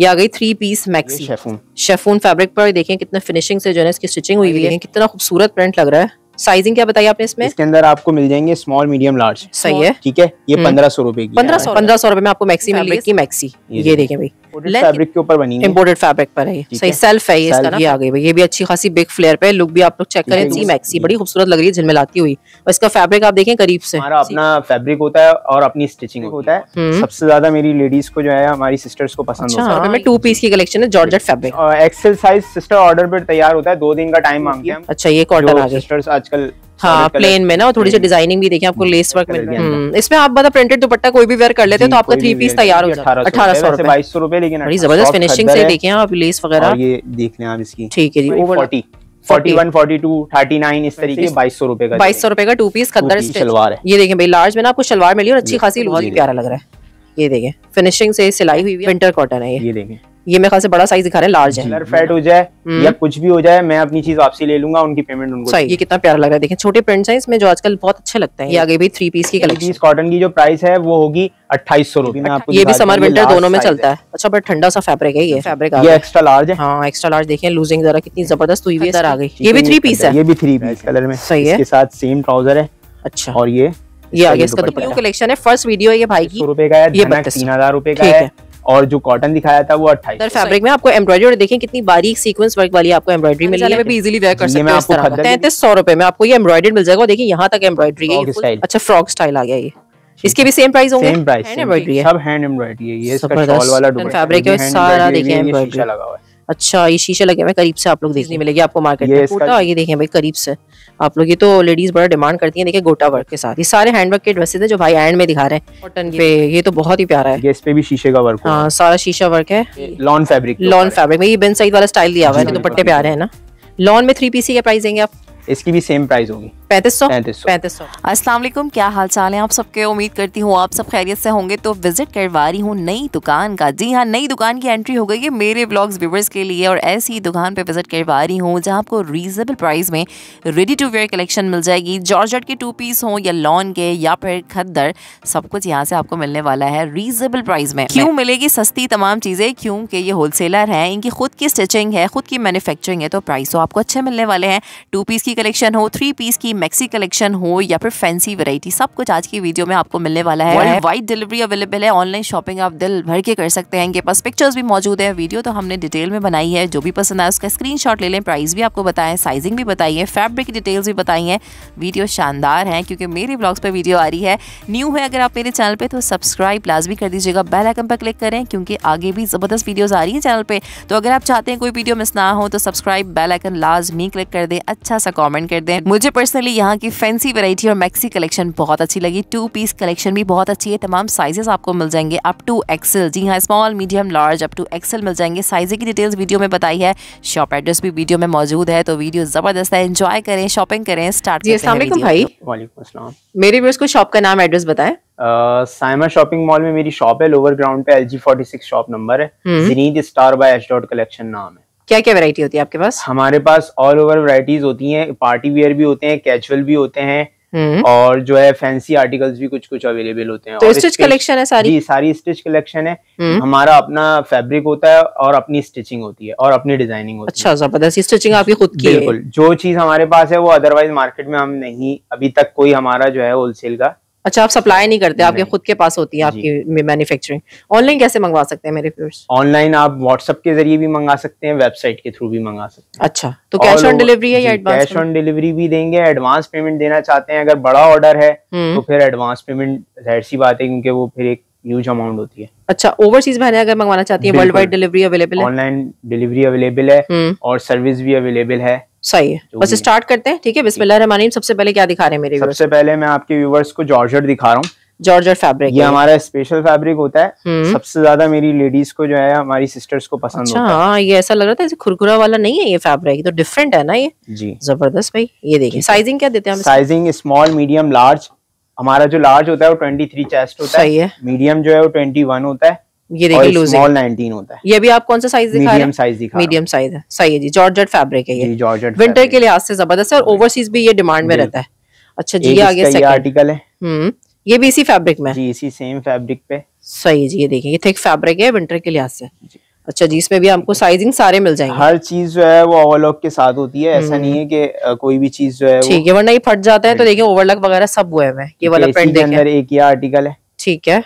ये आ गई three piece maxi chiffon chiffon fabric पर देखें कितना फिनिशिंग से जो है इसकी स्टिचिंग हुई हुई है कितना खूबसूरत प्रिंट लग रहा है साइजिंग क्या बताई आपने इसमें इसके अंदर आपको मिल जाएंगे स्मॉल मीडियम लार्ज सही है ठीक है ये हम्म। पंद्रह सौ रुपए की पंद्रह सौ पंद्रह सौ रुपए में आपको मैक्सी मिल मैक्सी ये देखें भाई फैब्रिक के ऊपर बनी इम्पोर्टेड फैब्रिक पर है सही सेल्फ है ये इसका ना ये आ गई भाई ये भी अच्छी खासी बिग फ्लेयर पे लुक भी आप लोग चेक करें सी मैक्सी बड़ी खूबसूरत लग रही है झिलमिलाती हुई और इसका फैब्रिक आप देखें करीब से हमारा अपना फैब्रिक होता है और अपनी स्टिचिंग होता है हम्म। सबसे ज्यादा मेरी लेडीज को जो है हमारी सिस्टर्स को पसंद अच्छा, होता है टू पीस की कलेक्शन है georgette fabric XL size sister order पर तैयार होता है दो दिन का टाइम मांगते हैं अच्छा ये कॉटन आजकल हाँ प्लेन में ना थोड़ी सी डिजाइनिंग भी देखिए आपको लेस वर्क मिल गया इसमें आप बता प्रिंटेड दुपट्टा कोई भी वेयर कर लेते हैं तो आपका थ्री पीस तैयार हो जाता है अठारह सौ बाईस सौ रुपए लेकिन बड़ी जबरदस्त फिनिशिंग से देखिए आप लेस वगैरह ये देख लें आप इसकी ठीक है जी over forty one forty two thirty nine इस तरीके से बाईस सौ रुपए का बाईस सौ रुपए का टू पीस खद्दर सलवार है ये देखिए भाई लार्ज में ना आपको सलवार मिली और अच्छी खासी बहुत प्यारा लग रहा है ये देखें फिनिशिंग से सिलाई हुई विंटर कॉटन है ये देखें ये मेरे ख्याल से बड़ा साइज दिखा रहे हैं लार्ज है फैट हो जाए हम्म। या कुछ भी हो जाए मैं अपनी चीज आपसे ले लूंगा उनकी पेमेंट उनको सही ये कितना प्यारा लग रहा है देखिए छोटे प्रिंट है इसमें जो आजकल बहुत अच्छे लगते हैं ये आगे भी थ्री पीस की कलेक्शन कॉटन की जो प्राइस है वो होगी अट्ठाईस सौ रूपये ये भी समर विंटर दोनों में चलता है अच्छा बट ठंडा सा फैब्रिक है ये फैब्रिक ये एक्स्ट्रा लार्ज है हाँ एक्स्ट्रा लार्ज देखिए लूजिंग जरा कितनी जबरदस्त हुई हुई आ गई ये भी थ्री पीस है ये भी थ्री पीस कलर में सही है साथ सेम ट्राउजर है अच्छा और ये ये आगे इसका कलेक्शन है फर्स्ट वीडियो है ये भाई की रुपए का है ये तीन हजार रुपए का है और जो कॉटन दिखाया था वो अट्ठाईस सर फैब्रिक में आपको और देखें कितनी बारीक सीक्वेंस वर्क वाली आपको एम्ब्रॉइडरी मिल जाएगी है इजीली वेयर कर सकते हैं तैंतीस सौ रुपए में आपको ये एम्ब्रॉइडरी मिल जाएगा देखिए यहाँ तक एम्ब्रॉयडरी अच्छा फ्रॉक स्टाइल आ गया ये इसके भी सेम प्राइस होंगे सब हैंड एम्ब्रॉइडरी है ये वाला फैब्रिक है सारा देखिए एम्ब्रॉइडरी लगा हुआ है अच्छा ये शीशे लगे हुए करीब से आप लोग देखने मिलेगी आपको मार्केट में गोटा ये देखें भाई करीब से आप लोग ये तो लेडीज बड़ा डिमांड करती है देखिए गोटा वर्क के साथ ये सारे हैंड वर्क के ड्रेसेस है जो भाई एंड में दिखा रहे हैं कॉटन पे ये तो बहुत ही प्यारा है इस पे भी शीशे का वर्क हाँ सारा शीशा वर्क है लॉन फेब्रिक लॉन फेब्रिक में ये बेन साइज वाला स्टाइल दिया हुआ है दुपट्टे प्यारे है ना लॉन में थ्री पीसी का प्राइस देंगे आप इसकी भी सेम प्राइस होगी पैंतीस सौ पैंतीस सौ असला क्या हाल चाल है आप सबके उम्मीद करती हूँ आप सब खैरियत से होंगे तो विजिट करवा रही हूँ नई दुकान का जी हाँ नई दुकान की एंट्री हो गई है मेरे ब्लॉग्स व्यूवर्स के लिए और ऐसी ही दुकान पे विजिट करवा रही हूँ जहाँ आपको रीजनेबल प्राइस में रेडी टू वेयर कलेक्शन मिल जाएगी जॉर्जट के टू पीस हों या लॉन के या फिर खद्दर सब कुछ यहाँ से आपको मिलने वाला है रीजनेबल प्राइस में क्यों मिलेगी सस्ती तमाम चीज़ें क्योंकि ये होलसेलर है इनकी खुद की स्टिचिंग है खुद की मैनुफेक्चरिंग है तो प्राइस तो आपको अच्छे मिलने वाले हैं टू पीस की कलेक्शन हो थ्री पीस की मैक्सी कलेक्शन हो या फिर फैंसी वेराइटी सब कुछ आज की वीडियो में आपको मिलने वाला है वाइट वाइड डिलीवरी अवेलेबल है ऑनलाइन शॉपिंग आप दिल भर के कर सकते हैं इनके पास पिक्चर्स भी मौजूद है वीडियो तो हमने डिटेल में बनाई है जो भी पसंद आए उसका स्क्रीन ले लें प्राइस भी आपको बताएं साइजिंग भी बताइए फैब्रिक डिटेल्स भी बताई वीडियो शानदार है क्योंकि मेरे ब्लॉग्स पर वीडियो आ रही है न्यू है अगर आप मेरे चैनल पर तो सब्सक्राइब लाजमी कर दीजिएगा बेल आइकन पर क्लिक करें क्योंकि आगे भी ज़बरदस्त वीडियोज़ आ रही है चैनल पर तो अगर आप चाहते हैं कोई वीडियो मिस ना हो तो सब्सक्राइब बेल आइकन लाजमी क्लिक कर दें अच्छा सा कॉमेंट कर दें मुझे पर्सनली पर्टिकुलरली यहाँ की फैंसी वेराइटी और मैक्सी कलेक्शन बहुत अच्छी लगी टू पीस कलेक्शन भी बहुत अच्छी है तमाम साइजेस आपको मिल जाएंगे अप टू एक्सल जी हाँ small medium large up to XL मिल जाएंगे साइजे की डिटेल्स वीडियो में बताई है शॉप एड्रेस भी वीडियो में मौजूद है तो वीडियो जबरदस्त है एंजॉय करें शॉपिंग करें स्टार्ट भाई मेरे भी उसको शॉप का नाम एड्रेस बताए साइमा शॉपिंग मॉल में मेरी शॉप है लोअर ग्राउंड पे L G forty six shop number है star by H dot collection नाम है क्या क्या वैरायटी होती है आपके पास हमारे पास ऑल ओवर वैरायटीज होती हैं पार्टी वेयर भी होते हैं कैजुअल भी होते हैं हम्म। और जो है फैंसी आर्टिकल्स भी कुछ कुछ अवेलेबल होते हैं तो स्टिच कलेक्शन है सारी जी सारी स्टिच कलेक्शन है हम्म। हमारा अपना फैब्रिक होता है और अपनी स्टिचिंग होती है और अपनी डिजाइनिंग होती अच्छा, है अच्छा जबरदस्त स्टिचिंग आपकी खुद की बिल्कुल जो चीज हमारे पास है वो अदरवाइज मार्केट में हम नहीं अभी तक कोई हमारा जो है होलसेल का अच्छा आप सप्लाई नहीं करते आपके खुद के पास होती है आपकी मैन्युफैक्चरिंग ऑनलाइन कैसे मंगवा सकते हैं मेरे व्यूअर्स ऑनलाइन आप व्हाट्सएप के जरिए भी मंगा सकते हैं वेबसाइट के थ्रू भी मंगा सकते हैं अच्छा तो कैश ऑन डिलीवरी है या एडवांस कैश ऑन डिलीवरी भी देंगे एडवांस पेमेंट देना चाहते हैं अगर बड़ा ऑर्डर है हम्म। तो फिर एडवांस पेमेंट जाहिर सी बात है क्योंकि वो फिर एक ह्यूज अमाउंट होती है अच्छा ओवरसीज बहने अगर मंगवाना चाहती है वर्ल्ड वाइड डिलीवरी अवेलेबल है ऑनलाइन डिलीवरी अवेलेबल है और सर्विस भी अवेलेबल है सही है बस स्टार्ट करते हैं ठीक है बिस्मिल्लाह सबसे पहले क्या दिखा रहे हैं मेरे सबसे पहले मैं आपके व्यूवर्स को जॉर्जर दिखा रहा हूँ जॉर्जर फैब्रिक ये हमारा स्पेशल फैब्रिक होता है हम्म। सबसे ज्यादा मेरी लेडीज को जो है हमारी सिस्टर्स को पसंद अच्छा, होता है हाँ, ये ऐसा लग रहा था खुरखुरा वाला नहीं है ये फैब्रिक तो डिफरेंट है ना ये जी जबरदस्त भाई ये देखिए साइजिंग क्या देते हैं साइजिंग स्मॉल मीडियम लार्ज हमारा जो लार्ज होता है वो ट्वेंटी थ्री चेस्ट होता है मीडियम जो है वो ट्वेंटी होता है ये देखिए लूजिंग स्मॉल 19 होता है ये भी आप कौन सा साइज दिखा रहे मीडियम साइज दिखा मीडियम साइज है सही है जी जॉर्जेट फैब्रिक है ये जॉर्जेट विंटर के लिहाज से जबरदस्त है और ओवरसीज भी ये डिमांड में रहता है अच्छा जी आगे ये आर्टिकल है हम्म ये भी इसी फैब्रिक में जी इसी सेम फैब्रिक पे सही है जी ये देखिए ये थिक तो फैब्रिक है विंटर के लिहाज से अच्छा जी इसमें भी आपको साइजिंग सारे मिल जाएंगे हर चीज जो है वो ओवरलॉक के साथ होती है ऐसा हम्म। नहीं है कि कोई भी चीज जो है ठीक है वरना ये फट जाता है तो देखिए ओवरलॉक वगैरह सब हुए हैं ये वाला पेंट देखिए अंदर एक ही आर्टिकल है ठीक है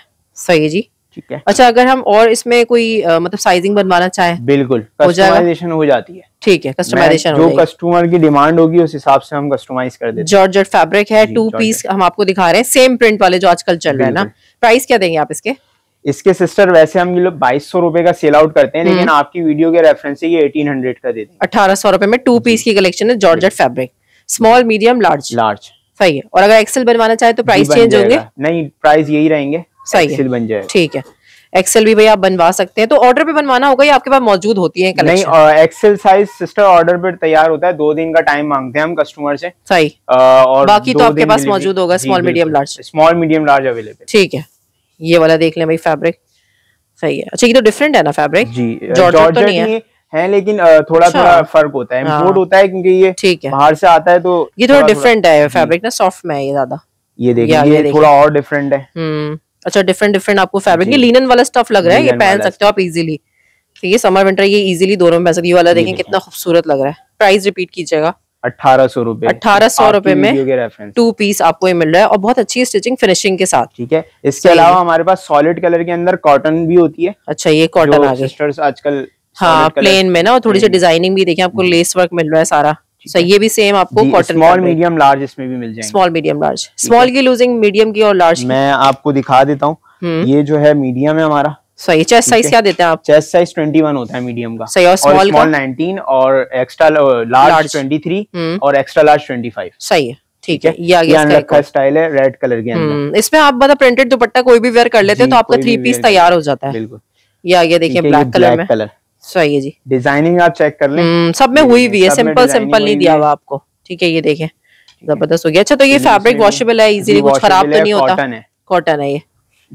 सही जी ठीक है अच्छा अगर हम और इसमें कोई आ, मतलब साइजिंग बनवाना चाहे बिल्कुल कस्टमाइजेशन हो, जाती है ठीक है कस्टमाइजेशन जो कस्टमर की डिमांड होगी उस हिसाब से हम कस्टमाइज कर देते जॉर्ज फेब्रिक फैब्रिक है टू पीस हम आपको दिखा रहे हैं सेम प्रिंट वाले जो आजकल चल रहे हैं ना प्राइस क्या देंगे आप इसके इसके सिस्टर वैसे हम लोग बाईस सौ रूपये का सेल आउट करते हैं हम्म। लेकिन आपकी वीडियो के रेफरेंस से ये एटीन हंड्रेड का देते हैं अठारह सौ रुपए में टू पीस की कलेक्शन है georgette fabric small medium large large सही है और अगर एक्सेल बनवाना चाहे तो प्राइस चेंज होंगे नहीं प्राइस यही रहेंगे सही एक्सेल बन जाएगा ठीक है एक्सेल भी भैया आप बनवा सकते हैं तो ऑर्डर पे बनवाना होगा या आपके पास मौजूद होती है collection? नहीं एक्सेल साइज सिस्टर ऑर्डर पे तैयार होता है दो दिन का टाइम मांगते हैं हम कस्टमर से सही और बाकी तो आपके पास मौजूद होगा small medium large small medium large available ठीक है ये वाला देख ले भाई फैब्रिक सही है अच्छा ये तो डिफरेंट है ना फैब्रिक जी जॉर्ज तो नहीं है है लेकिन थोड़ा थोड़ा अच्छा। फर्क होता है इम्पोर्ट हाँ। होता है क्योंकि ये ठीक है बाहर से आता है तो ये थोड़ा डिफरेंट है फैब्रिक ना सॉफ्ट में है ये ज्यादा ये देखिए ये थोड़ा और डिफरेंट है हम्म। अच्छा डिफरेंट डिफरेंट आपको फैब्रिक ये लिनन वाला स्टफ लग रहा है ये पहन सकते हो आप इजीली ठीक है समर विंटर ये इजीली दोनों में पहन सकते ये वाला देखें कितना खूबसूरत लग रहा है प्राइस रिपीट कीजिएगा अठारह सौ रूपए अठारह सौ रूपए में टू पीस आपको ये मिल रहा है और बहुत अच्छी स्टिचिंग फिनिशिंग के साथ ठीक है इसके अलावा हमारे पास सॉलिड कलर के अंदर कॉटन भी होती है अच्छा ये कॉटन आजकल हाँ प्लेन में ना और थोड़ी सी डिजाइनिंग भी देखिए आपको लेस वर्क मिल रहा है सारा सो ये भी सेम आपको कॉटन स्मॉल मीडियम लार्ज इसमें भी मिल जाए स्मॉल मीडियम लार्ज स्मॉल की लूजिंग मीडियम की और लार्ज मैं आपको दिखा देता हूँ हम्म। ये जो है मीडियम है हमारा सही चेस्ट साइज क्या देते हैं आप चेस्ट साइज वन होता है मीडियम का सही और स्मॉल का और एक्स्ट्रा लार्ज ट्वेंटी थ्री और एक्स्ट्रा लार्ज ट्वेंटी फाइव सही है ठीक है ये आगे का स्टाइल है रेड कलर के अंदर हम्म। इसमें आप मतलब प्रिंटेड दुपट्टा कोई भी वेयर कर लेते हैं तो आपका थ्री पीस तैयार हो जाता है बिल्कुल ये आगे देखिए ब्लैक कलर में कलर सही है जी डिजाइनिंग आप चेक कर लें हम्म, सब में हुई भी है सिंपल सिंपल नहीं दिया हुआ आपको ठीक है ये देखें जबरदस्त हो गया अच्छा तो ये फैब्रिक वॉशेबल है इजीली कुछ खराब तो नहीं होता कॉटन है ये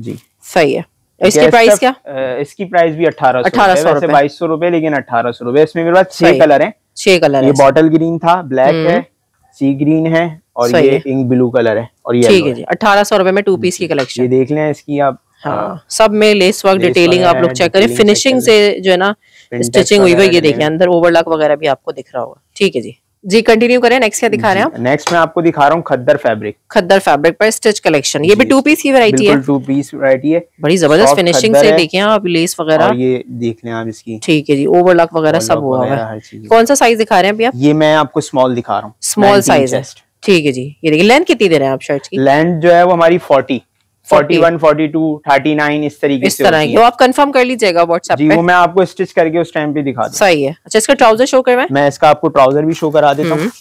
जी सही है तो इसकी प्राइस क्या इसकी प्राइस भी अठारह अठारह सौ बाईस सौ रूपए लेकिन अठारह सौ रूपए इसमें मेरे पास छह कलर हम्म। है छह कलर ये बॉटल ग्रीन था ब्लैक है सी ग्रीन है और ये इंक ब्लू कलर है और ये ठीक है जी अठारह सौ रूपये में टू पीस की कलेक्शन ये देख लें इसकी आप हाँ, हाँ। सब में लेस वर्क डिटेलिंग आप लोग चेक करें फिनिशिंग से जो है ना स्टिचिंग हुई हुई ये देखिए अंदर ओवरलॉक वगैरह भी आपको दिख रहा होगा ठीक है जी जी कंटिन्यू करें नेक्स्ट क्या दिखा रहे हैं आप नेक्स्ट मैं आपको दिखा रहा हूँ खद्दर फैब्रिक खद्दर फैब्रिक पर स्टिच कलेक्शन ये भी टू पीस की वैरायटी है टू पीस वैरायटी है बड़ी जबरदस्त फिनिशिंग से देखिए आप लेस वगैरह ये देख लें आप इसकी ठीक है जी ओवरलॉक वगैरह सब हुआ है कौन सा साइज दिखा रहे हैं अभी आप ये मैं आपको स्मॉल दिखा रहा हूँ स्मॉल साइज है ठीक है जी ये देखिए लेंथ कितनी दे रहे हैं आप शर्ट की लेंथ जो है वो हमारी फोर्टी स्टिच करके उस टाइम पे दिखा सही है अच्छा, इसका ट्राउजर शो करवाएं भी शो करा देता हूँ हम्म।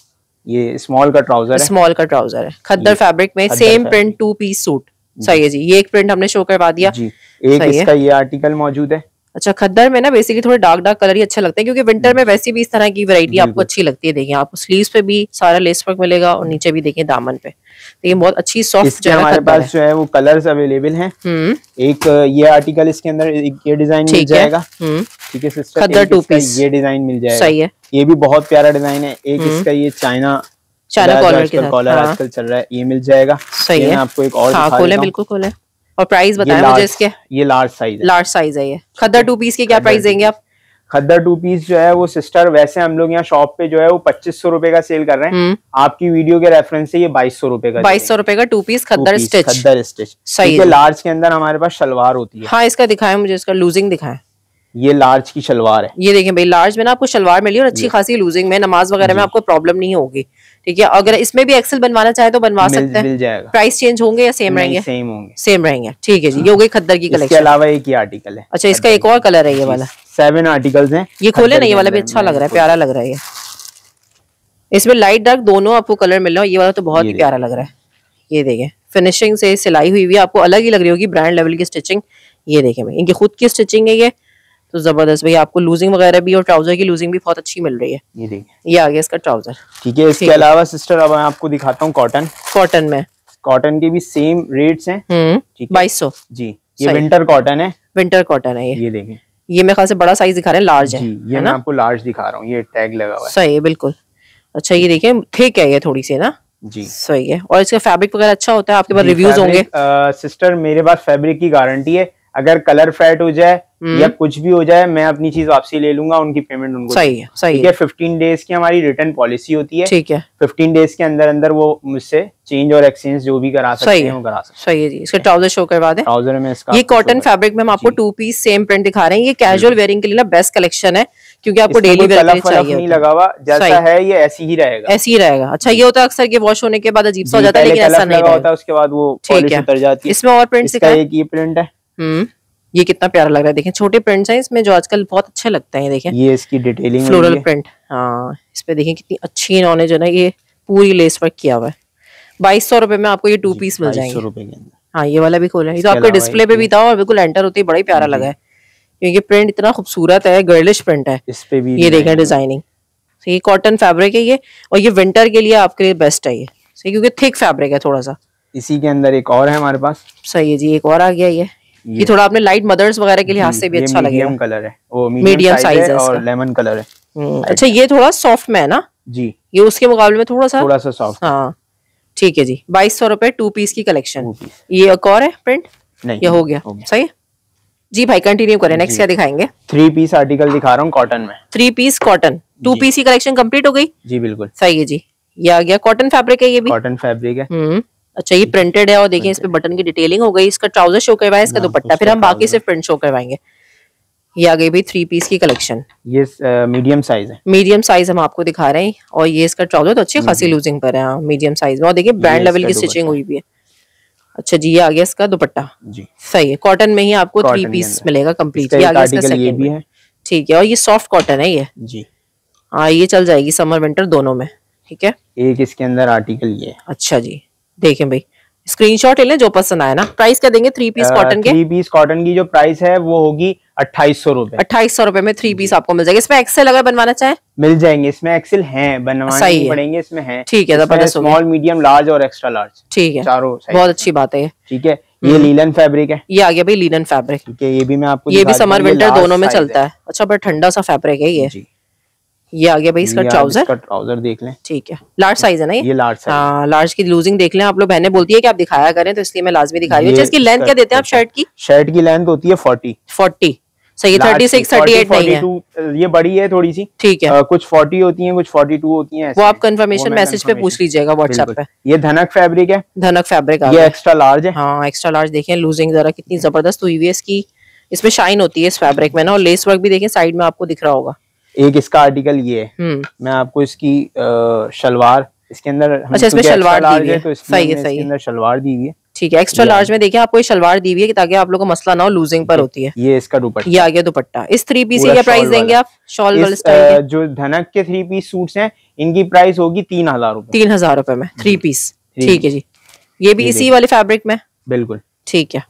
ये स्मॉल का ट्राउजर स्मॉल का ट्राउजर है खद्दर फैब्रिक में same print two piece suit सही है जी ये एक प्रिंट हमने शो करवा दिया एक इसका ये आर्टिकल मौजूद है अच्छा खद्दर में ना बेसिकली थोड़े डार्क डार्क कलर ही अच्छा लगता है क्योंकि विंटर में वैसे भी इस तरह की वैरायटी आपको अच्छी लगती है देखिए आपको स्लीव्स पे भी सारा लेस वर्क मिलेगा और नीचे भी देखिए दामन पे तो ये बहुत अच्छी सॉफ्ट जो हमारे पास जो है वो कलर्स अवेलेबल हैं हम्म। एक ये आर्टिकल इसके अंदर ये डिजाइन मिल जाएगा ठीक है सिस्टर हम्म। खद्दर टू पीस ये डिजाइन मिल जाएगा सही है ये भी बहुत प्यारा डिजाइन है एक हम्म। इसका ये चाइना चाइना कॉलर कॉलर हाँ। आजकल चल रहा है ये मिल जाएगा सही है आपको एक और हाँ, बिल्कुल कॉलर और प्राइस बताया मुझे इसके ये लार्ज साइज लार्ज साइज है ये खद्दर टू पीस के क्या प्राइस देंगे आप खद्दर टू पीस जो है वो सिस्टर वैसे हम लोग यहाँ शॉप पे जो है वो पच्चीस सौ रूपये का सेल कर रहे हैं हम्म। आपकी वीडियो के रेफरेंस से ये बाईस सौ रूपये का बाईस सौ रूपये का टू पीस खद्दर स्टिच खद्दर स्टिच सही है लार्ज के अंदर हमारे पास शलवार होती है हाँ इसका दिखाया मुझे इसका लूजिंग दिखाया ये लार्ज की शलवार है ये देखें भाई लार्ज में ना आपको शलवार मिली और अच्छी खासी लूजिंग में नमाज वगैरह में आपको प्रॉब्लम नहीं होगी ठीक है अगर इसमें भी एक्सेल बनवाना चाहे तो बनवा सकते हैं प्राइस चेंज होंगे या सेम रहेंगे सेम होंगे सेम रहेंगे ठीक है जी ये हो गई खद्दर की कलेक्शन अलावा एक ही आर्टिकल है अच्छा इसका एक और कलर है ये वाला सेवन आर्टिकल्स हैं ये खोले ना ये वाला भी अच्छा लग रहा है प्यारा लग रहा है इसमें लाइट डार्क दोनों आपको कलर मिल रहा है ये वाला तो बहुत ही प्यारा लग रहा है ये तो देखें फिनिशिंग से सिलाई हुई हुई है आपको अलग ही लग रही होगी ब्रांड लेवल की स्टिचिंग ये देखें इनकी खुद की स्टिचिंग है ये तो जबरदस्त भैया आपको लूजिंग वगैरह भी और ट्राउजर की लूजिंग भी बहुत अच्छी मिल रही है ये देखिए ये आ गया इसका ट्राउजर ठीक है इसके अलावा सिस्टर अब मैं आपको दिखाता हूँ कॉटन कॉटन में कॉटन के भी सेम रेट्स हैं हम्म, बाईस सौ जी ये विंटर कॉटन है विंटर कॉटन है ये ये देखें ये मेरे ख्याल से बड़ा साइज दिखा रहे हैं लार्ज है ये मैं आपको लार्ज दिखा रहा हूँ ये टैग लगा हुआ है सही है बिल्कुल अच्छा ये देखिये ठीक है ये थोड़ी सी ना जी सही है और इसका फैब्रिक वगैरह अच्छा होता है आपके पास रिव्यूज होंगे सिस्टर मेरे पास फैब्रिक की गारंटी है अगर कलर फेट हो जाए हम्म। या कुछ भी हो जाए मैं अपनी चीज वापसी ले लूंगा उनकी पेमेंट उनको सही है सही ठीक है फिफ्टीन डेज की हमारी रिटर्न पॉलिसी होती है ठीक है फिफ्टीन डेज के अंदर अंदर वो मुझसे चेंज और एक्सचेंज जो भी करा सकते हैं वो करा सकते सही है जी इसका ट्राउजर शो करवा दें ट्राउजर में इसका ये कॉटन फेब्रिक में हम आपको टू पीस सेम प्रिंट दिखा रहे हैं ये कैजुअल वेयरिंग के लिए ना बेस्ट कलेक्शन है क्योंकि आपको डेली वेयर चाहिए नहीं लगा हुआ जैसा है ये ऐसे ही रहेगा ऐसे ही रहेगा अच्छा ये होता है अक्सर के वॉश होने के बाद अजीब सा हो जाता है लेकिन ऐसा नहीं होता उसके बाद वो ठीक है इसमें और प्रिंट दिखाई प्रिंट है हम्म ये कितना प्यारा लग रहा है देखें छोटे प्रिंट्स हैं इसमें जो आजकल बहुत अच्छे लगते हैं देखें ये इसकी डिटेलिंग फ्लोरल प्रिंट हाँ इस पे देखें कितनी अच्छी इन्होंने जो ना ये पूरी लेस वर्क किया हुआ है बाईस सौ रुपए में आपको ये टू पीस मिल जाएंगे हाँ ये वाला भी खोला है ये तो आपके डिस्प्ले पे भी था और बिल्कुल एंटर होती है बड़ा ही प्यारा लगा है क्योंकि प्रिंट इतना खूबसूरत है गर्लिश प्रिंट है इस पे भी ये देखें डिजाइनिंग तो ये कॉटन फैब्रिक है ये और ये विंटर के लिए आपके लिए बेस्ट है ये सही क्योंकि थिक फैब्रिक है थोड़ा सा इसी के अंदर एक और है हमारे पास सही है जी एक और आ गया ये ये, थोड़ा आपने लाइट मदर्स वगैरह के लिहाज से भी अच्छा लगे कलर है मीडियम साइज है और लेमन कलर है हम्म, अच्छा ये थोड़ा सॉफ्ट में है ना जी ये उसके मुकाबले में थोड़ा सा थोड़ा सा सॉफ्ट हाँ ठीक है जी बाईस सौ रुपए टू पीस की कलेक्शन ये एक और है प्रिंट नहीं ये हो गया सही है जी भाई कंटिन्यू करें नेक्स्ट क्या दिखाएंगे थ्री पीस आर्टिकल दिखा रहा हूँ कॉटन में three piece cotton two piece की कलेक्शन कंप्लीट हो गई जी बिल्कुल सही है जी ये आ गया कॉटन फैब्रिक है ये भी कॉटन फैब्रिक है हम्म। अच्छा ये प्रिंटेड है और देखिए इस पे बटन की डिटेलिंग हो गई इसका ट्राउजर शो करवाया इसका हाँ, दुपट्टा फिर हम बाकी सिर्फ प्रिंट शो करवाएंगे ये आ गई भी थ्री पीस की कलेक्शन ये मीडियम साइज है मीडियम साइज हम आपको दिखा रहे हैं और ये इसका ट्राउजर तो अच्छी खासी लूजिंग पर है मीडियम हाँ, साइज में और देखिये ब्रांड लेवल की स्टिचिंग हुई भी है अच्छा जी ये आ गया इसका दुपट्टा जी सही है कॉटन में ही आपको थ्री पीस मिलेगा कम्प्लीट ये आ इसका सेकंड भी है ठीक है और ये सॉफ्ट कॉटन है ये जी हाँ ये चल जाएगी समर विंटर दोनों में ठीक है एक इसके अंदर आर्टिकल ये अच्छा जी देखें भाई स्क्रीनशॉट ले जो पसंद आया ना प्राइस क्या देंगे थ्री पीस कॉटन के थ्री पीस कॉटन की जो प्राइस है वो होगी अट्ठाईस सौ रूपए अट्ठाईस सौ रूपए में थ्री पीस आपको मिल जाएगा इसमें एक्सेल अगर बनवाना चाहे मिल जाएंगे इसमें एक्सेल हैं सही पड़ेंगे इसमें ठीक है स्मॉल मीडियम लार्ज और एक्स्ट्रा लार्ज ठीक है चारों बहुत अच्छी बात है ठीक है ये लीलन हम्म। फैब्रिक है ये आ गया भाई लीलन फैब्रिक ये भी मैं आपको ये भी समर विंटर दोनों में चलता है अच्छा बड़ा ठंडा सा फैब्रिक है ये ये आ गया भाई इसका ट्राउजर इसका ट्राउजर देख लें ठीक है लार्ज साइज है ना ये ये लार्ज साइज लार्ज की लूजिंग देख लें आप लोग बहने बोलती है कि आप दिखाया करें तो इसलिए मैं लाजमी दिखा रही हूँ लेंथ क्या देते हैं आप शर्ट अच्छा। की शर्ट की लेंथ होती है फोर्टी फोर्टी सही थर्टी सिक्स थर्टी एट नहीं है ये बड़ी है थोड़ी सी ठीक है आ, कुछ फोर्टी होती हैं कुछ फोर्टी टू होती हैं वो आप कंफर्मेशन मैसेज पे पूछ लीजिएगा व्हाट्सएप पे ये धनक फैब्रिक है धनक फैब्रिक ये एक्स्ट्रा लार्ज है हाँ एक्स्ट्रा लार्ज देखें लूजिंग जरा कितनी जबरदस्त हुई हुई है इसकी इसमें शाइन होती है इस फैब्रिक में ना और लेस वर्क भी देखें साइड में आपको दिख रहा होगा एक इसका आर्टिकल ये है हम्म। मैं आपको इसकी शलवार इसके अंदर अच्छा इसमें शलवार दी है तो सही है शलवार दी हुई है ठीक है एक्स्ट्रा लार्ज में देखिए आपको ये शलवार दी हुई है ताकि आप लोग को मसला ना हो लूजिंग पर होती है ये इसका दुपट्टा ये आ गया दुपट्टा इस थ्री पीस क्या प्राइस देंगे आप शॉल वाले जो धनक के थ्री पीस सूट है इनकी प्राइस होगी तीन हजार रूपए तीन हजार रूपए में थ्री हम्म। पीस ठीक है जी ये भी इसी वाले फेब्रिक में बिल्कुल ठीक है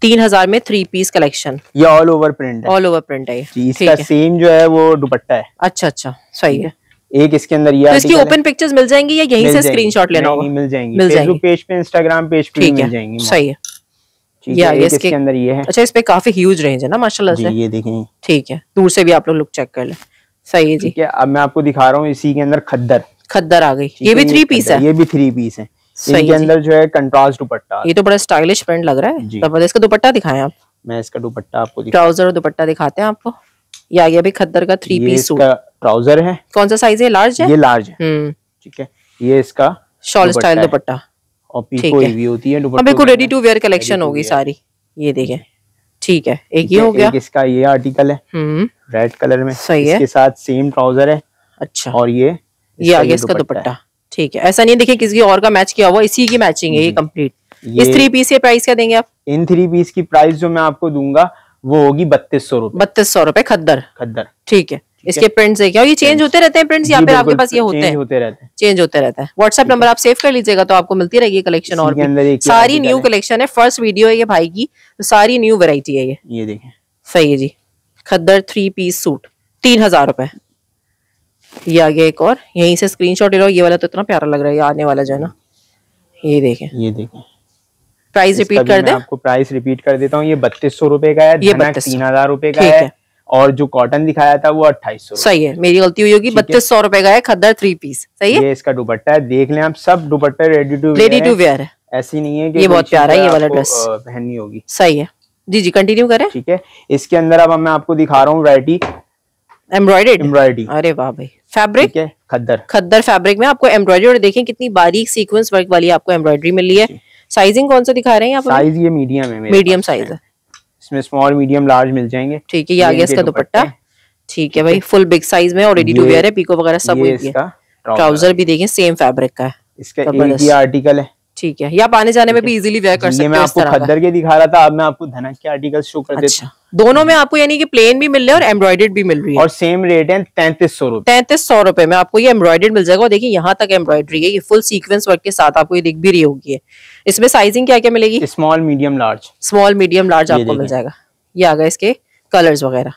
तीन हजार में थ्री पीस कलेक्शन ये all over print all over print है इसका सेम जो है वो दुपट्टा है अच्छा अच्छा सही है एक इसके अंदर ये तो इसकी ओपन पिक्चर्स मिल जाएंगी या यहीं से स्क्रीनशॉट लेना होगा मिल जाएंगी फेसबुक पेज पे इंस्टाग्राम पेज पे मिल जाएंगी सही है या ये इसके अंदर ये है अच्छा इस पे काफी ह्यूज रेंज है ना माशाल्लाह से ये देखें ठीक है दूर से भी आप लोग लुक चेक कर ले सही है जी अब मैं आपको दिखा रहा हूँ इसी के अंदर खद्दर खद्दर आ गई ये भी थ्री पीस है ये भी थ्री पीस है इनके अंदर जो है कंट्रास्ट दुपट्टा ये तो बड़ा स्टाइलिश प्रिंट लग रहा है इसका दुपट्टा दिखाए आप मैं इसका दुपट्टा आपको ट्राउजर और दुपट्टा दिखाते हैं आपको ये आ गया अभी खद्दर का थ्री पीस सूट ट्राउजर है कौन सा साइज है लार्ज है ये लार्ज है हम्म। ठीक है ये इसका शॉल स्टाइल दुपट्टा और पीको हेवी होती है दुपट्टा बिल्कुल रेडी टू वेयर कलेक्शन होगी सारी ये देखें ठीक है एक ये हो गया इसका ये आर्टिकल है रेड हम्म। कलर में सही है इसके साथ सेम ट्राउजर है अच्छा और ये ये आ गया इसका दुपट्टा ठीक है ऐसा नहीं देखिए किसी और का मैच किया हुआ इसी की मैचिंग है ये कंप्लीट इस थ्री पीस के प्राइस क्या देंगे आप इन थ्री पीस की प्राइस जो मैं आपको दूंगा वो होगी बत्तीस सौ रूपये बत्तीस सौ रूपये खद्दर खद्दर ठीक है इसके प्रिंट्स देखिए और ये चेंज होते रहते हैं प्रिंट्स यहाँ पे आपके पास ये होते हैं होते रहते हैं चेंज होते रहते हैं व्हाट्सएप नंबर आप सेव कर लीजिएगा तो आपको मिलती रहेगी कलेक्शन और सारी न्यू कलेक्शन है फर्स्ट वीडियो है ये भाई की तो सारी न्यू वेरायटी है ये ये देखें सही है जी खद्दर थ्री पीस सूट तीन हजार रूपए ये आ गया एक और यहीं से स्क्रीनशॉट ले लो ये वाला तो इतना प्यारा लग रहा है ये आने वाला जो है ना ये देखें ये देखें प्राइस रिपीट कर दे आपको प्राइस रिपीट कर देता हूँ ये बत्तीस सौ रूपये का है ये तीन हजार रूपए का है और जो कॉटन दिखाया था वो अट्ठाईस सौ सही है मेरी गलती हुई होगी बत्तीस सौ रूपये का है खदर थ्री पीस सही है ये इसका दुपट्टा है देख लें आप सब dupatta ready to ready to wear है ऐसी नहीं है कि ये बहुत प्यारा है ये वाला ड्रेस पहननी होगी सही है जी जी कंटिन्यू करें ठीक है इसके अंदर अब मैं आपको दिखा रहा हूँ वरायटी एम्ब्रॉयडेड एम्ब्रॉयडरी अरे वाह भाई फैब्रिक खद्दर खद्दर फैब्रिक में आपको एम्ब्रॉयडरी और देखें कितनी बारीक सीक्वेंस वर्क वाली आपको एम्ब्रॉयडरी मिली है साइजिंग कौन सा दिखा रहे हैं आप साइज ये मीडियम है मीडियम साइज है इसमें स्मॉल मीडियम लार्ज मिल जाएंगे ठीक है ये आ गया इसका दुपट्टा ठीक है भाई फुल बिग साइज में और रेडी टू वेयर है पीको वगैरह सब ट्राउजर भी देखें सेम फैब्रिक का है इसका आर्टिकल है ठीक है या आने जाने में भी इजीली वेयर कर सकते हैं आपको खद्दर के दिखा रहा था अब मैं आपको धनक के आर्टिकल शो कर देता देता अच्छा। दोनों में आपको यानी कि प्लेन भी मिल रहा है और एम्ब्रॉइडेड भी मिल रही है और सेम रेट है तैतीस सौ रुपए तैतीस सौ रुपए में आपको ये एम्ब्रॉइडेड मिल जाएगा और देखिए यहाँ तक एम्ब्रॉइडरी है ये फुल सीक्वेंस वर्क के साथ आपको ये दिख भी रही होगी इसमें साइजिंग क्या क्या मिलेगी small medium large small medium large आपको मिल जाएगा ये आ गया इसके कलर्स वगैरह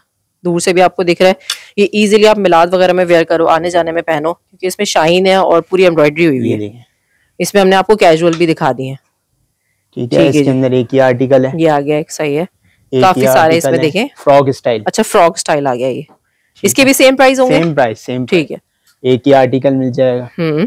दूर से भी आपको दिख रहा है ये इजिली आप मिलाद वगैरह में वेयर करो आने जाने में पहनो क्योंकि इसमें शाइन है और पूरी एम्ब्रॉयडरी हुई है इसमें हमने आपको कैजुअल भी दिखा दी है ठीक है एक ही आर्टिकल है ये आ गया एक सही है काफी सारे इसमें फ्रॉक स्टाइल अच्छा फ्रॉक स्टाइल आ गया ये इसके भी सेम प्राइस होंगे सेम प्राइस सेम ठीक है एक ही आर्टिकल मिल जाएगा हम्म।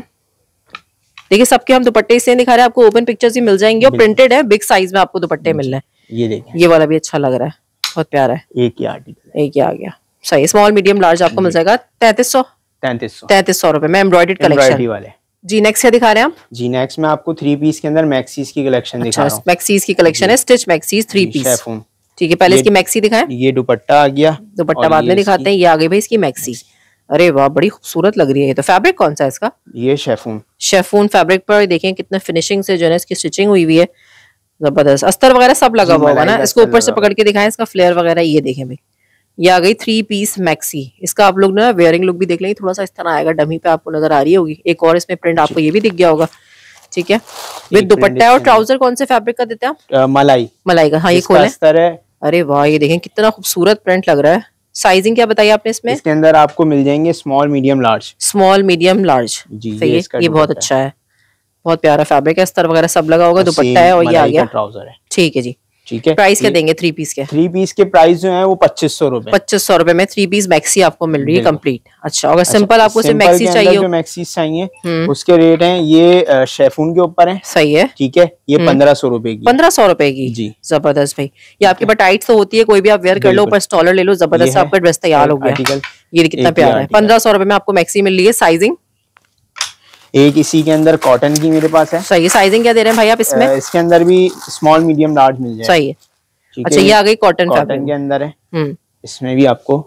देखिए सबके हम दुपट्टे इसे दिखा रहे हैं आपको ओपन पिक्चर्स ही मिल जाएंगे और प्रिंटेड है बिग साइज में आपको दुपट्टे मिल रहे हैं ये देखिए ये वाला भी अच्छा लग रहा है बहुत प्यारा है एक ही आर्टिकल एक ही आ गया सही स्मॉल मीडियम लार्ज आपको मिल जाएगा तैतीस सौ तैतीस सौ तैतीस सौ रुपए में एम्ब्रॉइडेड कलेक्शन वाले जी नेक्स्ट क्या दिखा रहे हैं आप जी नेक्स्ट में आपको थ्री पीस के अंदर मैक्सीज की कलेक्शन अच्छा, दिखा रहा हूं मैक्सीज की कलेक्शन है स्टिच मैक्सीज थ्री पीस ठीक है पहले इसकी मैक्सी दिखाएं ये दुपट्टा आ गया दुपट्टा बाद में दिखाते हैं ये आ गई भाई इसकी मैक्सी अरे वाह बड़ी खूबसूरत लग रही है ये तो फैब्रिक कौन सा है इसका ये शेफून शेफून फैब्रिक पर देखें कितने फिनिशिंग से जो है इसकी स्टिचिंग हुई हुई है जबरदस्त अस्तर वगैरह सब लगा हुआ होगा ना इसको ऊपर से पकड़ के दिखाएं इसका फ्लेयर वगैरह ये देखें भाई ये आ गई थ्री पीस मैक्सी इसका आप लोग ना वेयरिंग लुक भी देख लेंगे थोड़ा सा इस तरह आएगा डमी पे आपको नजर आ रही होगी एक और इसमें प्रिंट आपको ये भी दिख गया होगा ठीक है विद दुपट्टा और ट्राउजर कौन से फैब्रिक का देते हैं मलाई मलाई का हाँ ये खोले अरे वाह ये देखें कितना खूबसूरत प्रिंट लग रहा है साइजिंग क्या बताइए आपने इसमें इसके अंदर आपको मिल जाएंगे small medium large small medium large जी सही ये, ये बहुत अच्छा है बहुत प्यारा फैब्रिक है अस्तर वगैरह सब लगा होगा दुपट्टा है और ये आ गया ट्राउजर है ठीक है जी ठीक है प्राइस क्या देंगे थ्री पीस के थ्री पीस के प्राइस जो है वो पच्चीस सौ रूपए पच्चीस सौ रूपए में थ्री पीस मैक्सी आपको मिल रही है कंप्लीट अच्छा अगर अच्छा, सिंपल आपको मैक्सी चाहिए मैक्सी चाहिए हम्म। उसके रेट हैं ये शेफून के ऊपर है सही है ठीक है ये हम्म। पंद्रह सौ रूपये की पंद्रह सौ रुपए की जी जबरदस्त भाई ये आपके पास टाइट तो होती है कोई भी आप वेयर कर लो ऊपर स्टॉलर ले लो जबरदस्त आपका ड्रेस तैयार हो गया ये कितना प्यारा है पंद्रह सौ रूपये में आपको मैक्सी मिल रही है साइजिंग एक इसी के अंदर कॉटन की मेरे पास है सही साइजिंग क्या दे रहे हैं भाई आप इसमें इसके अंदर भी स्मॉल मीडियम लार्ज मिल जाए सही अच्छा ये आ गई कॉटन कॉटन के अंदर है हम्म। इसमें भी आपको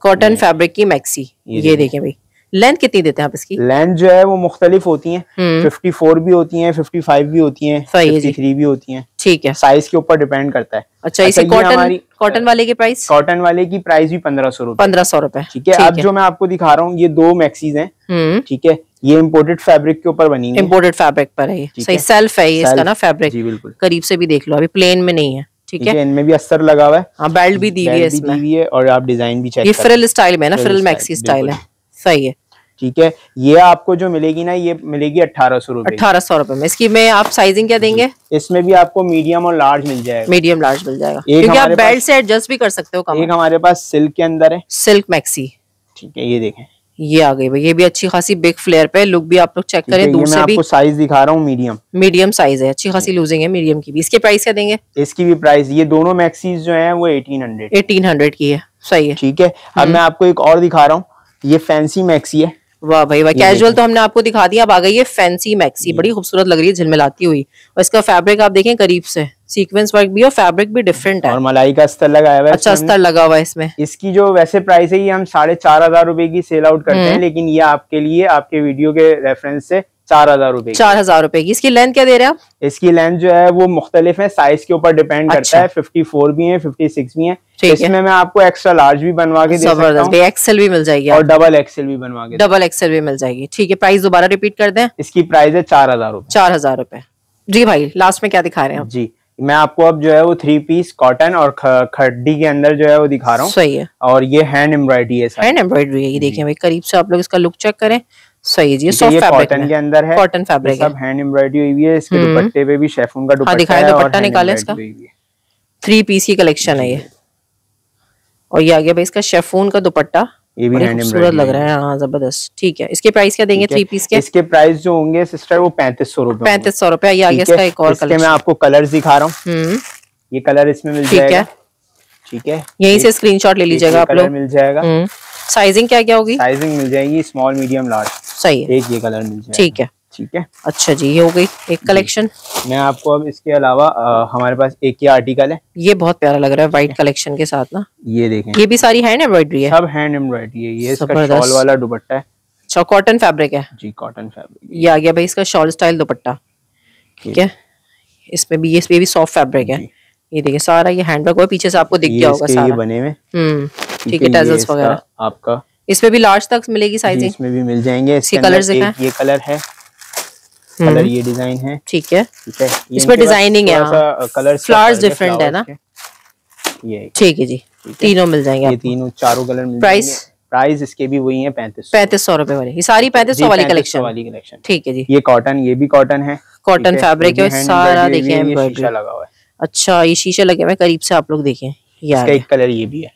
कॉटन फैब्रिक की मैक्सी ये देखे भाई लेंथ कितनी देते हैं आप इसकी लेंथ जो है वो मुख्तलिफ होती है फिफ्टी फोर भी होती है फिफ्टी फाइव भी होती है 53 भी होती हैं ठीक है साइज के ऊपर डिपेंड करता है अच्छा, अच्छा इसे कॉटन कॉटन वाले की प्राइस कॉटन वाले की प्राइस भी पंद्रह सौ रूपये पंद्रह सौ रूपये ठीक है अब जो मैं आपको दिखा रहा हूँ ये दो मैक्सीज हैं हम्म। ठीक है ये इम्पोर्टेड फैब्रिक के ऊपर बनी है इम्पोर्टेड फैब्रिक पर है सही सेल्फ है ये इसका ना फैब्रिक बिल्कुल करीब से भी देख लो अभी प्लेन में नहीं है ठीक है इनमें भी अस्तर लगा हुआ है हाँ बेल्ट भी दी हुई है है और आप डिजाइन भी चाहिए फ्रिल स्टाइल में ना फ्रिल मैक्सी स्टाइल है सही है ठीक है ये आपको जो मिलेगी ना ये मिलेगी अठारह सौ रूपये अठारह सौ रूपये में इसकी में आप साइजिंग क्या देंगे इसमें भी आपको मीडियम और लार्ज मिल जाएगा मीडियम लार्ज मिल जाएगा क्योंकि आप बेल्ट से एडजस्ट भी कर सकते हो एक हमारे पास सिल्क के अंदर है सिल्क मैक्सी ठीक है ये देखें ये आ गई भाई ये भी अच्छी खासी बिग फ्लेयर पे लुक भी आप लोग चेक करें दूर से भी साइज दिखा रहा हूँ मीडियम मीडियम साइज है अच्छी खासी लूजिंग है मीडियम की भी इसके प्राइस क्या देंगे इसकी भी प्राइस ये दोनों मैक्सीज जो है वो एटीन हंड्रेड एटीन हंड्रेड की है सही है ठीक है अब हम्म। मैं आपको एक और दिखा रहा हूँ ये फैंसी मैक्सी है वाह भाई वाह कैजुअल तो हमने आपको दिखा दिया अब आ गई है फैंसी मैक्सी बड़ी खूबसूरत लग रही है झिलमिलाती हुई और इसका फैब्रिक आप देखें करीब से सीक्वेंस वर्क भी और फैब्रिक भी डिफरेंट है और मलाई का स्तर लगाया हुआ है अच्छा स्तर लगा हुआ है इसमें इसकी जो वैसे प्राइस है ये हम साढ़े चार हजार रूपए की सेल आउट करते हैं हम्म। लेकिन ये आपके लिए आपके वीडियो के रेफरेंस से चार हजार रूपए चार हजार रूपए की इसकी लेंथ क्या दे रहे हैं आप इसकी लेंथ जो है वो मुख्तलिफ है साइज के ऊपर डिपेंड अच्छा। करता है फिफ्टी अच्छा। फोर भी है फिफ्टी सिक्स भी है इसमें मैं आपको एक्स्ट्रा लार्ज भी बनवा के जबरदस्त एक्सेल भी मिल जाएगी और डबल एक्सेल भी बनवा के डबल एक्सेल भी मिल जाएगी ठीक है प्राइस दोबारा रिपीट कर दे इसकी प्राइस है चार हजार रूपए चार हजार रूपए जी भाई लास्ट में क्या दिखा रहे हैं जी मैं आपको अब जो है वो थ्री पीस कॉटन और खड्डी के अंदर जो है वो दिखा रहा हूँ सही है और ये हैंड एम्ब्रॉयडरी है हैंड एम्ब्रॉयडरी है ये देखिए भाई करीब से आप लोग इसका लुक चेक करें सही जी सॉफ्ट कॉटन के अंदर है कॉटन फैब्रिक सब हैंड एम्ब्रॉयडरी हुई है इसके हम्म। दुपट्टे पे भी शेफून का हाँ, दुपट्टा दुपट्टा निकाले इसका थ्री पीस की कलेक्शन है ये और ये आ गया भाई इसका शेफून का दुपट्टा ये भी हैंड एम्ब्रॉयडरी लग रहा है हाँ, जबरदस्त ठीक है इसके प्राइस क्या देंगे थ्री पीस के इसके प्राइस जो होंगे सिस्टर वो पैंतीस सौ रूपये पैंतीस सौ रूपये ये आ गया इसका एक और कलर मैं आपको कलर दिखा रहा हूँ हम्म। ये कलर इसमें मिल जाएगा ठीक है यही से स्क्रीनशॉट ले लीजिएगा आप लोग मिल जाएगा साइजिंग हम्म। क्या क्या होगी साइजिंग मिल जाएगी स्मॉल मीडियम लार्ज सही है एक ये कलर मिल जाए ठीक है ठीक है अच्छा जी ये हो गई एक कलेक्शन मैं आपको अब इसके अलावा आ, हमारे पास एक ही आर्टिकल है ये बहुत प्यारा लग रहा है व्हाइट कलेक्शन के साथ ना ये देखें ये भी सारी हैंड एम्ब्रॉयडरी है सब हैंड एम्ब्रॉयडरी है ये शॉल वाला दुपट्टा है अच्छा कॉटन फैब्रिक है जी कॉटन फैब्रिक ये आ गया भाई इसका शॉल स्टाइल दुपट्टा ठीक है इसमें भी इसमें भी सॉफ्ट फैब्रिक है ये देखिए सारा ये हैंड बैग पीछे से आपको दिख गया होगा सारा ये बने हुए हम्म ठीक है टेजल्स वगैरह आपका इसमें भी लार्ज तक मिलेगी साइजिंग इसमें भी मिल जाएंगे इसके कलर एक ये कलर है कलर हम्म। ये डिजाइन है ठीक है ठीक है इसमें डिजाइनिंग है कलर फ्लावर्स डिफरेंट है ना ये ठीक है जी तीनों मिल जाएंगे ये तीनों चारों कलर मिल प्राइस प्राइस इसके भी वही है पैंतीस पैंतीस सौ रूपए वाले सारी पैंतीस सौ वाली कलेक्शन वाली कलेक्शन ठीक है जी ये कॉटन ये भी कॉटन है कॉटन फैब्रिक है सारा देखिए लगा हुआ है अच्छा ये शीशे लगे हुए करीब से आप लोग देखें यार एक कलर ये भी है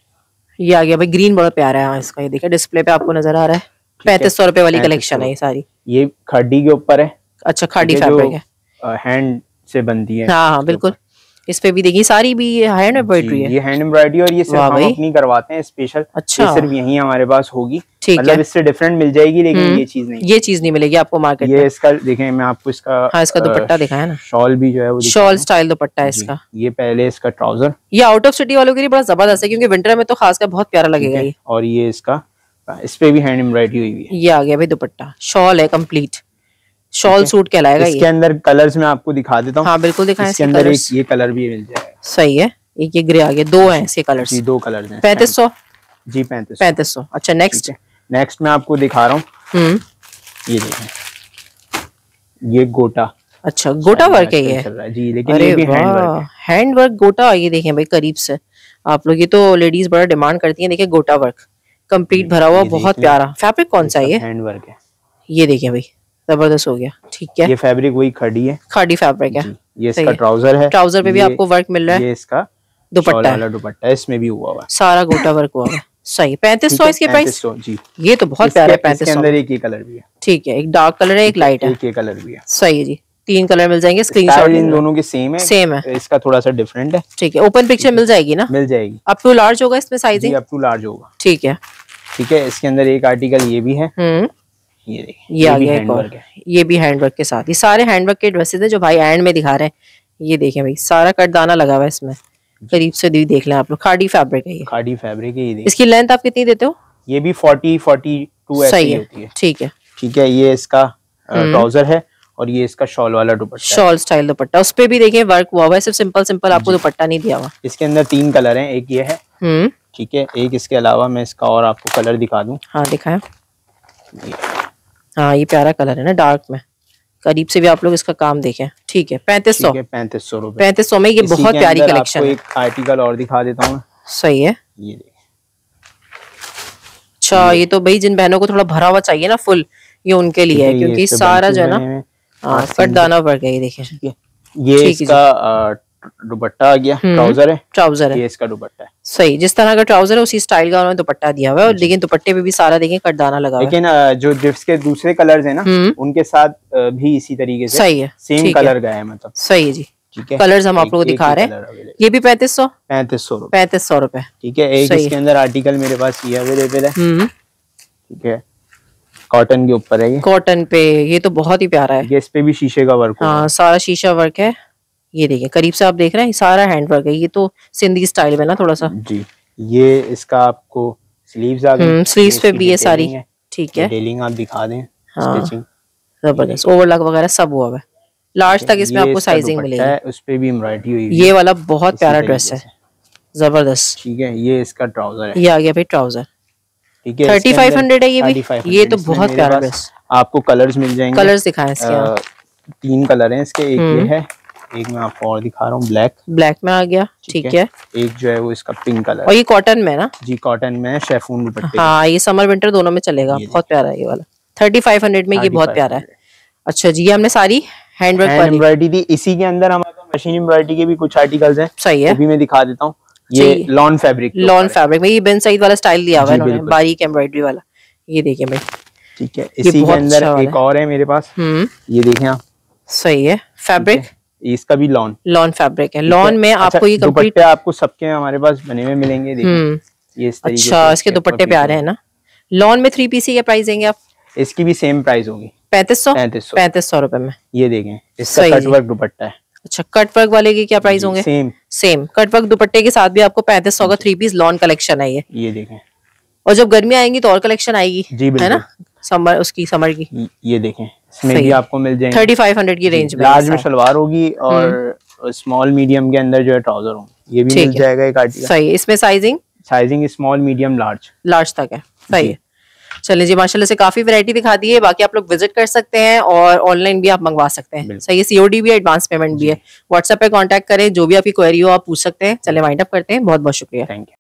ये आ गया भाई ग्रीन बड़ा प्यारा है हाँ, इसका ये देखिए डिस्प्ले पे आपको नजर आ रहा है पैंतीस सौ रुपए वाली कलेक्शन है ये सारी ये खड्डी के ऊपर है अच्छा खाड़ी फैब्रिक है हैंड से बनती है हाँ हाँ बिल्कुल इस पे भी देखिए सारी भी ये हैंड एम्ब्रॉयडरी है ये हैंड एम्ब्रॉयडरी और ये सिर्फ हम अपनी करवाते हैं स्पेशल अच्छा सिर्फ यही हमारे पास होगी मतलब इससे डिफरेंट मिल जाएगी लेकिन हम्म। ये चीज नहीं ये चीज नहीं मिलेगी आपको मार्केट ये इसका देखें मैं आपको इसका हाँ इसका दुपट्टा दिखाया ना शॉल भी जो है वो शॉल स्टाइल दुपट्टा है इसका ये पहले इसका ट्राउजर ये आउट ऑफ सिटी वालों के लिए बड़ा जबरदस्त है क्योंकि विंटर में तो खासकर बहुत प्यारा लगेगा और ये इसका इस पे भी हैंड एम्ब्रॉयडरी हुई है ये आ गया भाई दुपट्टा शॉल है कम्प्लीट शॉल सूट कहलाएगा इसके अंदर कलर्स में आपको दिखा देता हूँ हाँ बिल्कुल दिखाएं इसके अंदर एक ये कलर भी मिल जाएगा सही है एक ये ग्रे आ गया दो है इसके कलर दो कलर हैं पैंतीस सौ जी पैंतीस पैंतीस सौ अच्छा नेक्स्ट नेक्स्ट मैं आपको दिखा रहा हूँ हम्म। ये देखें ये गोटा अच्छा गोटा वर्क है ये जी लेकिन ये भी हैंड वर्क हैंड वर्क गोटा ये देखें भाई करीब से आप लोग ये तो लेडीज बड़ा डिमांड करती हैं देखिए गोटा वर्क कंप्लीट भरा हुआ बहुत प्यारा फैब्रिक कौन सा ये हैंड वर्क है ये देखिए भाई जबरदस्त हो गया ठीक है ये फैब्रिक वही खड़ी है खड़ी फैब्रिक है ये इसका ट्राउजर है ट्राउजर पे भी आपको वर्क मिल रहा है ये इसका दुपट्टा वाला दुपट्टा इसमें भी हुआ हुआ सारा गोटा वर्क हुआ हुआ सही पैंतीस सौ इसके प्राइस जी ये तो बहुत प्यारा है पैंतीस सौ एक ही कलर भी है ठीक है एक डार्क कलर है एक लाइट है एक कलर भी है सही है जी तीन कलर मिल जाएंगे स्क्रीन शॉट इन दोनों के सेम है सेम है इसका थोड़ा सा डिफरेंट है ठीक है ओपन पिक्चर मिल जाएगी ना मिल जाएगी अब टू लार्ज होगा इसमें साइज अब टू लार्ज होगा ठीक है ठीक है इसके अंदर एक आर्टिकल ये भी है हम्म। ये देखिए ये आ ये भी हैंडवर्क के साथ ये सारे हैंडवर्क के ड्रेसेस है जो भाई एंड में दिखा रहे हैं ये देखें भाई सारा कटदाना लगा हुआ है इसमें करीब से भी देख लें आप लोग खाडी फैब्रिक है ये खाडी फैब्रिक है ये इसकी लेंथ आप कितनी देते हो ये भी फोर्टी फोर्टी टू सही है ठीक है ठीक है ये इसका ट्राउजर हम्म। है और ये इसका शॉल वाला दुपट्टा शॉल स्टाइल दुपट्टा उस पर भी देखिए वर्क हुआ हुआ है सिर्फ सिंपल सिंपल आपको दुपट्टा नहीं दिया हुआ इसके अंदर तीन कलर हैं एक ये है हम्म। ठीक है एक इसके अलावा मैं इसका और आपको कलर दिखा दूँ हाँ दिखाया हाँ ये प्यारा कलर है ना डार्क में करीब से भी आप लोग इसका काम देखें ठीक है पैंतीस सौ पैंतीस सौ पैंतीस सौ में ये बहुत प्यारी कलेक्शन एक आर्टिकल और दिखा देता हूँ सही है ये अच्छा ये तो भाई जिन बहनों को थोड़ा भरा हुआ चाहिए ना फुल ये उनके लिए है क्योंकि सारा जो है ना कट हाँ, दाना पड़ गया ये देखिए ये इसका दुपट्टा आ गया हम्म, ट्राउजर है ट्राउजर है ये इसका दुपट्टा है सही जिस तरह का ट्राउजर है उसी स्टाइल का उन्होंने दुपट्टा दिया हुआ है और लेकिन दुपट्टे पे भी सारा देखें कटदाना लगा लेकिन जो जिप्स के दूसरे कलर है ना हम्म। उनके साथ भी इसी तरीके से सही है सेम कलर का है मतलब सही है जी कलर्स हम आप लोगों को दिखा रहे हैं ये भी पैंतीस सौ पैंतीस सौ पैंतीस सौ रूपए ठीक है एक इसके अंदर आर्टिकल मेरे पास ये अवेलेबल है हम्म। ठीक है कॉटन के ऊपर है ये कॉटन पे ये तो बहुत ही प्यारा है ये इस पे भी शीशे का वर्क हाँ सारा शीशा वर्क है ये देखिए करीब से आप देख रहे हैं सारा हैंड वर्क है ये तो सिंधी स्टाइल में ना थोड़ा सा जी ये इसका आपको स्लीव्स आ गई स्लीव्स हम्म, पे भी ये सारी ठीक है डिटेलिंग आप दिखा दें हाँ जबरदस्त ओवरलॉक वगैरह सब हुआ है लार्ज तक इसमें आपको साइजिंग मिलेगी उस पर भी एम्ब्रॉयडरी हुई ये वाला बहुत प्यारा ड्रेस है जबरदस्त ठीक है ये इसका ट्राउजर है ये आ गया भाई ट्राउजर ठीक है थर्टी फाइव हंड्रेड है ये भी ये तो बहुत प्यारा ड्रेस आपको कलर्स मिल जाएंगे कलर्स दिखाए इसके तीन कलर हैं इसके एक ये हम्म। है एक मैं आपको और दिखा रहा हूँ ब्लैक ब्लैक में आ गया ठीक है एक जो है वो इसका पिंक कलर और ये कॉटन में ना जी कॉटन में शेफून हाँ ये समर विंटर दोनों में चलेगा बहुत प्यारा है ये वाला थर्टी फाइव हंड्रेड में ये बहुत प्यारा है अच्छा जी हमने सारी हैंडवर्क एम्ब्रॉयडरी दी इसी के अंदर हमारे मशीन एम्ब्रॉयडरी के भी कुछ आर्टिकल्स हैं सही है अभी मैं दिखा देता हूँ ये लॉन फैब्रिक लॉन फैब्रिक में ये बेन साइड वाला स्टाइल दिया हुआ है बारीक एम्ब्रॉयडरी वाला ये देखिए भाई ठीक है इसी के अंदर अच्छा एक और है मेरे पास हम्म। ये देखें आप सही है फैब्रिक इसका भी लॉन लॉन फैब्रिक है लॉन में अच्छा, आपको ये दुपट्टे आपको सबके हमारे पास बने हुए मिलेंगे हम्म। ये इस अच्छा इसके दुपट्टे प्यारे हैं ना लॉन में थ्री पीसी क्या प्राइस देंगे आप इसकी भी सेम प्राइस होगी पैंतीस सौ पैंतीस सौ रूपए में ये देखें इसका कट वर्क दुपट्टा है अच्छा कट वर्क वाले के क्या प्राइस होंगे सेम सेम कट वर्क दुपट्टे के साथ भी आपको पैंतीस सौ का थ्री पीस लॉन कलेक्शन है ये ये देखें और जब गर्मी आएंगी तो और कलेक्शन आएगी जी है ना समर उसकी समर की ये देखें में भी आपको मिल जाएंगे थर्टी फाइव हंड्रेड की रेंज में लार्ज में सलवार होगी हम्म। और स्मॉल मीडियम के अंदर जो है ट्राउजर होंगे ये भी मिल जाएगा एक आर्टिकल सही इसमें sizing sizing small medium large large तक है सही है चले जी माशाल्लाह से काफी वैरायटी दिखा दी है बाकी आप लोग विजिट कर सकते हैं और ऑनलाइन भी आप मंगवा सकते हैं सही है सीओडी भी है एडवांस पेमेंट भी है व्हाट्सएप पे कांटेक्ट करें जो भी आपकी क्वेरी हो आप पूछ सकते हैं चले वाइंड अप करते हैं बहुत बहुत शुक्रिया थैंक यू